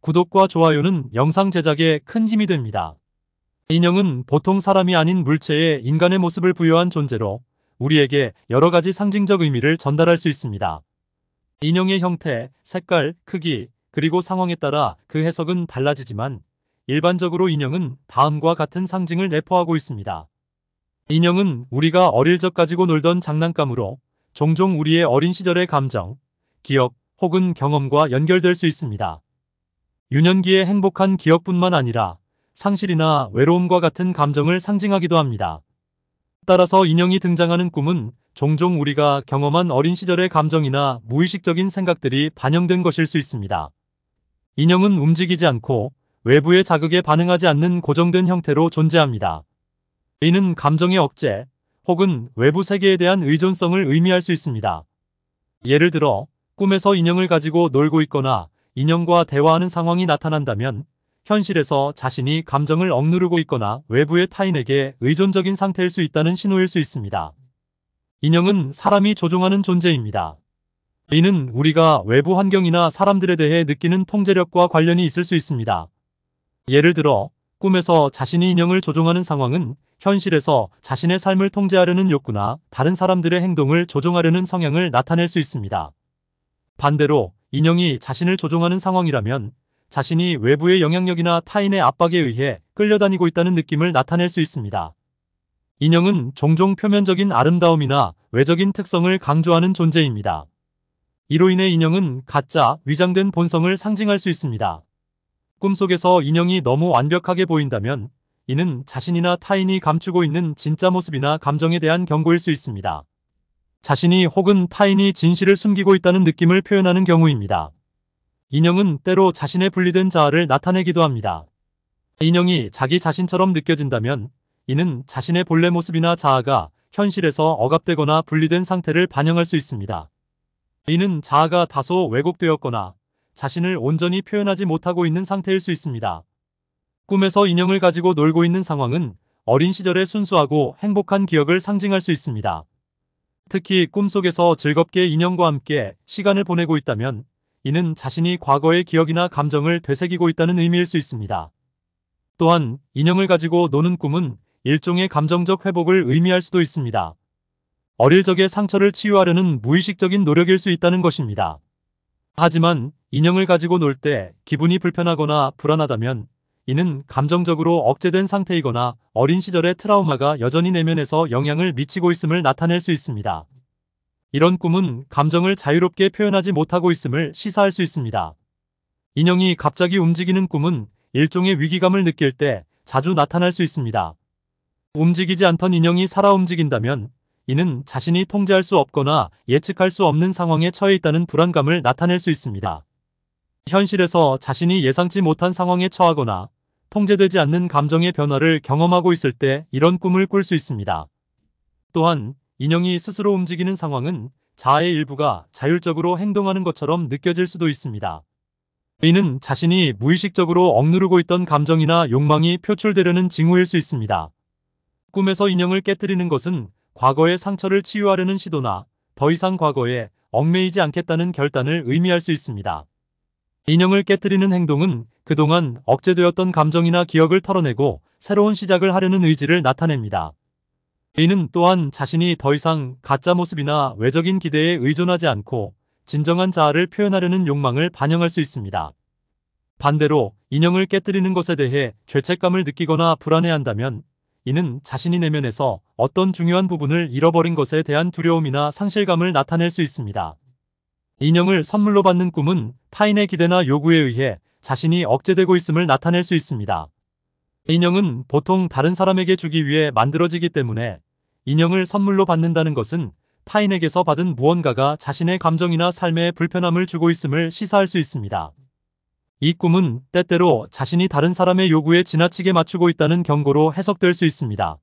구독과 좋아요는 영상 제작에 큰 힘이 됩니다. 인형은 보통 사람이 아닌 물체에 인간의 모습을 부여한 존재로 우리에게 여러 가지 상징적 의미를 전달할 수 있습니다. 인형의 형태, 색깔, 크기, 그리고 상황에 따라 그 해석은 달라지지만 일반적으로 인형은 다음과 같은 상징을 내포하고 있습니다. 인형은 우리가 어릴 적 가지고 놀던 장난감으로 종종 우리의 어린 시절의 감정, 기억 혹은 경험과 연결될 수 있습니다. 유년기의 행복한 기억뿐만 아니라 상실이나 외로움과 같은 감정을 상징하기도 합니다. 따라서 인형이 등장하는 꿈은 종종 우리가 경험한 어린 시절의 감정이나 무의식적인 생각들이 반영된 것일 수 있습니다. 인형은 움직이지 않고 외부의 자극에 반응하지 않는 고정된 형태로 존재합니다. 이는 감정의 억제 혹은 외부 세계에 대한 의존성을 의미할 수 있습니다. 예를 들어 꿈에서 인형을 가지고 놀고 있거나 인형과 대화하는 상황이 나타난다면 현실에서 자신이 감정을 억누르고 있거나 외부의 타인에게 의존적인 상태일 수 있다는 신호일 수 있습니다. 인형은 사람이 조종하는 존재입니다. 이는 우리가 외부 환경이나 사람들에 대해 느끼는 통제력과 관련이 있을 수 있습니다. 예를 들어 꿈에서 자신이 인형을 조종하는 상황은 현실에서 자신의 삶을 통제하려는 욕구나 다른 사람들의 행동을 조종하려는 성향을 나타낼 수 있습니다. 반대로 인형이 자신을 조종하는 상황이라면 자신이 외부의 영향력이나 타인의 압박에 의해 끌려다니고 있다는 느낌을 나타낼 수 있습니다. 인형은 종종 표면적인 아름다움이나 외적인 특성을 강조하는 존재입니다. 이로 인해 인형은 가짜, 위장된 본성을 상징할 수 있습니다. 꿈속에서 인형이 너무 완벽하게 보인다면 이는 자신이나 타인이 감추고 있는 진짜 모습이나 감정에 대한 경고일 수 있습니다. 자신이 혹은 타인이 진실을 숨기고 있다는 느낌을 표현하는 경우입니다. 인형은 때로 자신의 분리된 자아를 나타내기도 합니다. 인형이 자기 자신처럼 느껴진다면 이는 자신의 본래 모습이나 자아가 현실에서 억압되거나 분리된 상태를 반영할 수 있습니다. 이는 자아가 다소 왜곡되었거나 자신을 온전히 표현하지 못하고 있는 상태일 수 있습니다. 꿈에서 인형을 가지고 놀고 있는 상황은 어린 시절의 순수하고 행복한 기억을 상징할 수 있습니다. 특히 꿈속에서 즐겁게 인형과 함께 시간을 보내고 있다면 이는 자신이 과거의 기억이나 감정을 되새기고 있다는 의미일 수 있습니다. 또한 인형을 가지고 노는 꿈은 일종의 감정적 회복을 의미할 수도 있습니다. 어릴 적의 상처를 치유하려는 무의식적인 노력일 수 있다는 것입니다. 하지만 인형을 가지고 놀 때 기분이 불편하거나 불안하다면 이는 감정적으로 억제된 상태이거나 어린 시절의 트라우마가 여전히 내면에서 영향을 미치고 있음을 나타낼 수 있습니다. 이런 꿈은 감정을 자유롭게 표현하지 못하고 있음을 시사할 수 있습니다. 인형이 갑자기 움직이는 꿈은 일종의 위기감을 느낄 때 자주 나타날 수 있습니다. 움직이지 않던 인형이 살아 움직인다면 이는 자신이 통제할 수 없거나 예측할 수 없는 상황에 처해 있다는 불안감을 나타낼 수 있습니다. 현실에서 자신이 예상치 못한 상황에 처하거나 통제되지 않는 감정의 변화를 경험하고 있을 때 이런 꿈을 꿀 수 있습니다. 또한 인형이 스스로 움직이는 상황은 자아의 일부가 자율적으로 행동하는 것처럼 느껴질 수도 있습니다. 이는 자신이 무의식적으로 억누르고 있던 감정이나 욕망이 표출되려는 징후일 수 있습니다. 꿈에서 인형을 깨뜨리는 것은 과거의 상처를 치유하려는 시도나 더 이상 과거에 얽매이지 않겠다는 결단을 의미할 수 있습니다. 인형을 깨뜨리는 행동은 그동안 억제되었던 감정이나 기억을 털어내고 새로운 시작을 하려는 의지를 나타냅니다. 이는 또한 자신이 더 이상 가짜 모습이나 외적인 기대에 의존하지 않고 진정한 자아를 표현하려는 욕망을 반영할 수 있습니다. 반대로 인형을 깨뜨리는 것에 대해 죄책감을 느끼거나 불안해한다면 이는 자신이 내면에서 어떤 중요한 부분을 잃어버린 것에 대한 두려움이나 상실감을 나타낼 수 있습니다. 인형을 선물로 받는 꿈은 타인의 기대나 요구에 의해 자신이 억제되고 있음을 나타낼 수 있습니다. 인형은 보통 다른 사람에게 주기 위해 만들어지기 때문에 인형을 선물로 받는다는 것은 타인에게서 받은 무언가가 자신의 감정이나 삶에 불편함을 주고 있음을 시사할 수 있습니다. 이 꿈은 때때로 자신이 다른 사람의 요구에 지나치게 맞추고 있다는 경고로 해석될 수 있습니다.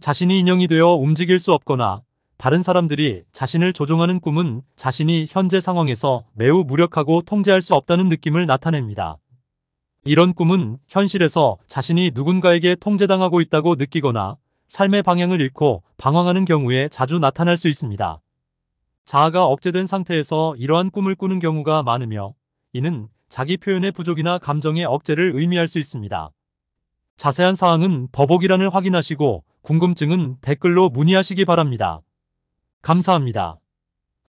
자신이 인형이 되어 움직일 수 없거나 다른 사람들이 자신을 조종하는 꿈은 자신이 현재 상황에서 매우 무력하고 통제할 수 없다는 느낌을 나타냅니다. 이런 꿈은 현실에서 자신이 누군가에게 통제당하고 있다고 느끼거나 삶의 방향을 잃고 방황하는 경우에 자주 나타날 수 있습니다. 자아가 억제된 상태에서 이러한 꿈을 꾸는 경우가 많으며 이는 자기 표현의 부족이나 감정의 억제를 의미할 수 있습니다. 자세한 사항은 더보기란을 확인하시고 궁금증은 댓글로 문의하시기 바랍니다. 감사합니다.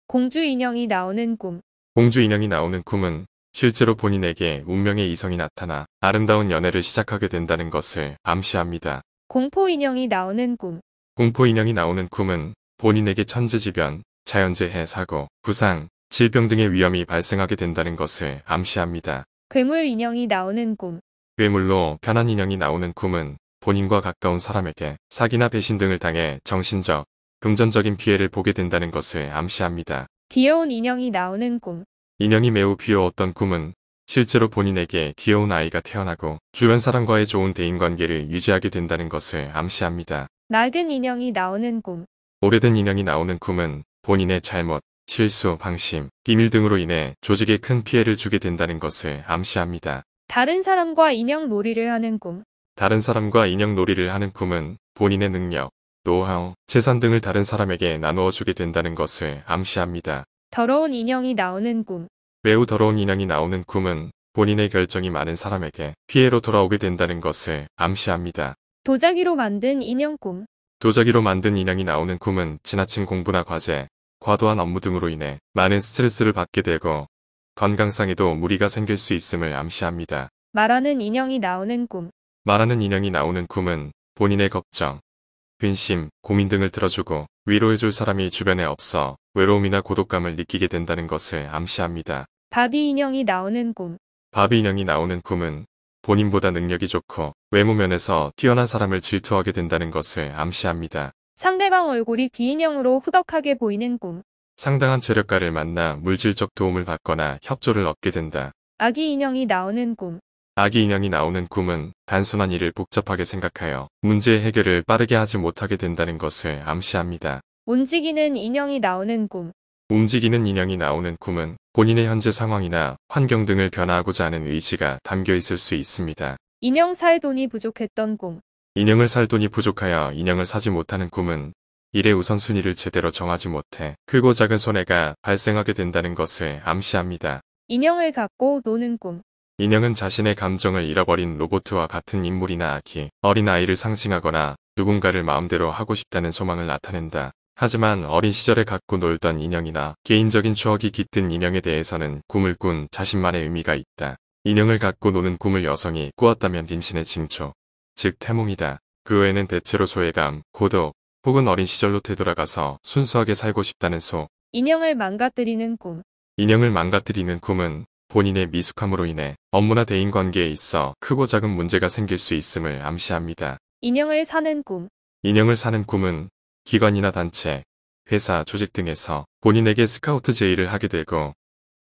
공주 인형이 나오는 꿈. 공주 인형이 나오는 꿈은 실제로 본인에게 운명의 이성이 나타나 아름다운 연애를 시작하게 된다는 것을 암시합니다. 공포 인형이 나오는 꿈. 공포 인형이 나오는 꿈은 본인에게 천재지변, 자연재해 사고, 부상, 질병 등의 위험이 발생하게 된다는 것을 암시합니다. 괴물 인형이 나오는 꿈. 괴물로 편한 인형이 나오는 꿈은 본인과 가까운 사람에게 사기나 배신 등을 당해 정신적, 금전적인 피해를 보게 된다는 것을 암시합니다. 귀여운 인형이 나오는 꿈 인형이 매우 귀여웠던 꿈은 실제로 본인에게 귀여운 아이가 태어나고 주변 사람과의 좋은 대인관계를 유지하게 된다는 것을 암시합니다. 낡은 인형이 나오는 꿈 오래된 인형이 나오는 꿈은 본인의 잘못, 실수, 방심, 비밀 등으로 인해 조직에 큰 피해를 주게 된다는 것을 암시합니다. 다른 사람과 인형 놀이를 하는 꿈 다른 사람과 인형 놀이를 하는 꿈은 본인의 능력, 노하우, 재산 등을 다른 사람에게 나누어 주게 된다는 것을 암시합니다. 더러운 인형이 나오는 꿈. 매우 더러운 인형이 나오는 꿈은 본인의 결정이 많은 사람에게 피해로 돌아오게 된다는 것을 암시합니다. 도자기로 만든 인형 꿈. 도자기로 만든 인형이 나오는 꿈은 지나친 공부나 과제, 과도한 업무 등으로 인해 많은 스트레스를 받게 되고 건강상에도 무리가 생길 수 있음을 암시합니다. 말하는 인형이 나오는 꿈. 말하는 인형이 나오는 꿈은 본인의 걱정, 근심, 고민 등을 들어주고 위로해줄 사람이 주변에 없어 외로움이나 고독감을 느끼게 된다는 것을 암시합니다. 바비 인형이 나오는 꿈 바비 인형이 나오는 꿈은 본인보다 능력이 좋고 외모 면에서 뛰어난 사람을 질투하게 된다는 것을 암시합니다. 상대방 얼굴이 귀인형으로 후덕하게 보이는 꿈 상당한 재력가를 만나 물질적 도움을 받거나 협조를 얻게 된다. 아기 인형이 나오는 꿈 아기 인형이 나오는 꿈은 단순한 일을 복잡하게 생각하여 문제 해결을 빠르게 하지 못하게 된다는 것을 암시합니다. 움직이는 인형이 나오는 꿈 움직이는 인형이 나오는 꿈은 본인의 현재 상황이나 환경 등을 변화하고자 하는 의지가 담겨 있을 수 있습니다. 인형 살 돈이 부족했던 꿈 인형을 살 돈이 부족하여 인형을 사지 못하는 꿈은 일의 우선순위를 제대로 정하지 못해 크고 작은 손해가 발생하게 된다는 것을 암시합니다. 인형을 갖고 노는 꿈 인형은 자신의 감정을 잃어버린 로보트와 같은 인물이나 아기, 어린아이를 상징하거나 누군가를 마음대로 하고 싶다는 소망을 나타낸다. 하지만 어린 시절에 갖고 놀던 인형이나 개인적인 추억이 깃든 인형에 대해서는 꿈을 꾼 자신만의 의미가 있다. 인형을 갖고 노는 꿈을 여성이 꾸었다면 임신의 징조, 즉 태몽이다. 그 외에는 대체로 소외감, 고독, 혹은 어린 시절로 되돌아가서 순수하게 살고 싶다는 소. 인형을 망가뜨리는 꿈. 인형을 망가뜨리는 꿈은 본인의 미숙함으로 인해 업무나 대인관계에 있어 크고 작은 문제가 생길 수 있음을 암시합니다. 인형을 사는 꿈 인형을 사는 꿈은 기관이나 단체, 회사, 조직 등에서 본인에게 스카우트 제의를 하게 되고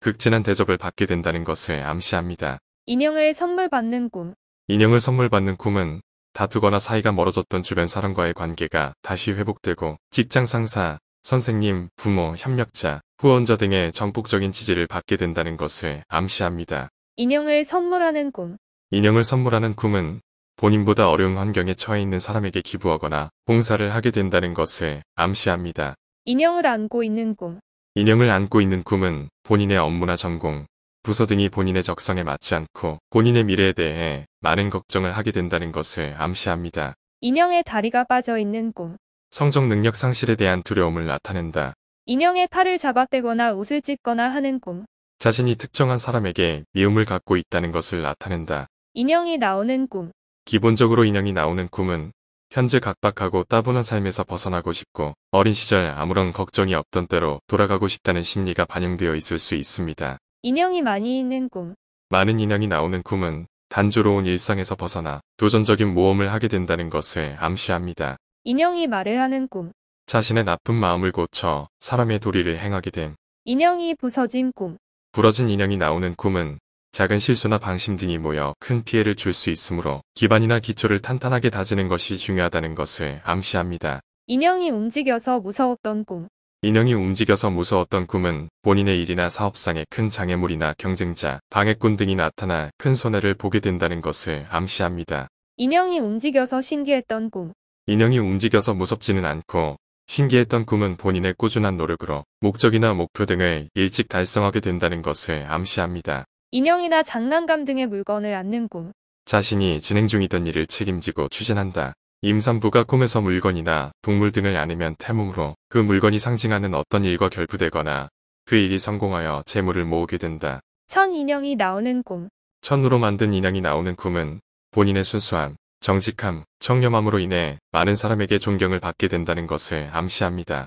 극진한 대접을 받게 된다는 것을 암시합니다. 인형을 선물 받는 꿈 인형을 선물 받는 꿈은 다투거나 사이가 멀어졌던 주변 사람과의 관계가 다시 회복되고 직장 상사, 선생님, 부모, 협력자, 후원자 등의 전폭적인 지지를 받게 된다는 것을 암시합니다. 인형을 선물하는 꿈 인형을 선물하는 꿈은 본인보다 어려운 환경에 처해 있는 사람에게 기부하거나 봉사를 하게 된다는 것을 암시합니다. 인형을 안고 있는 꿈 인형을 안고 있는 꿈은 본인의 업무나 전공, 부서 등이 본인의 적성에 맞지 않고 본인의 미래에 대해 많은 걱정을 하게 된다는 것을 암시합니다. 인형의 다리가 빠져 있는 꿈 성적 능력 상실에 대한 두려움을 나타낸다. 인형의 팔을 잡아떼거나 옷을 찢거나 하는 꿈. 자신이 특정한 사람에게 미움을 갖고 있다는 것을 나타낸다. 인형이 나오는 꿈. 기본적으로 인형이 나오는 꿈은 현재 각박하고 따분한 삶에서 벗어나고 싶고 어린 시절 아무런 걱정이 없던 때로 돌아가고 싶다는 심리가 반영되어 있을 수 있습니다. 인형이 많이 있는 꿈. 많은 인형이 나오는 꿈은 단조로운 일상에서 벗어나 도전적인 모험을 하게 된다는 것을 암시합니다. 인형이 말을 하는 꿈. 자신의 나쁜 마음을 고쳐 사람의 도리를 행하게 됨. 인형이 부서진 꿈. 부러진 인형이 나오는 꿈은 작은 실수나 방심 등이 모여 큰 피해를 줄 수 있으므로 기반이나 기초를 탄탄하게 다지는 것이 중요하다는 것을 암시합니다. 인형이 움직여서 무서웠던 꿈. 인형이 움직여서 무서웠던 꿈은 본인의 일이나 사업상의 큰 장애물이나 경쟁자, 방해꾼 등이 나타나 큰 손해를 보게 된다는 것을 암시합니다. 인형이 움직여서 신기했던 꿈. 인형이 움직여서 무섭지는 않고 신기했던 꿈은 본인의 꾸준한 노력으로 목적이나 목표 등을 일찍 달성하게 된다는 것을 암시합니다. 인형이나 장난감 등의 물건을 안는 꿈. 자신이 진행 중이던 일을 책임지고 추진한다. 임산부가 꿈에서 물건이나 동물 등을 안으면 태몽으로 그 물건이 상징하는 어떤 일과 결부되거나 그 일이 성공하여 재물을 모으게 된다. 천 인형이 나오는 꿈. 천으로 만든 인형이 나오는 꿈은 본인의 순수함, 정직함, 청렴함으로 인해 많은 사람에게 존경을 받게 된다는 것을 암시합니다.